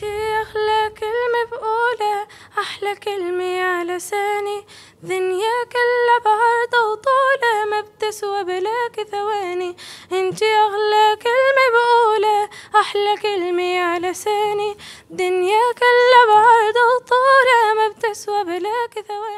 كلمتي أغلى كلمة بقولها أحلى كلمة على لساني دنيا كلها بعرضة وطولة ما بتسوى بلاك ثواني انتي أغلى كلمة بقولة أحلى كلمة على لساني دنيا كلها بعرضة وطولة ما بتسوى بلاك ثواني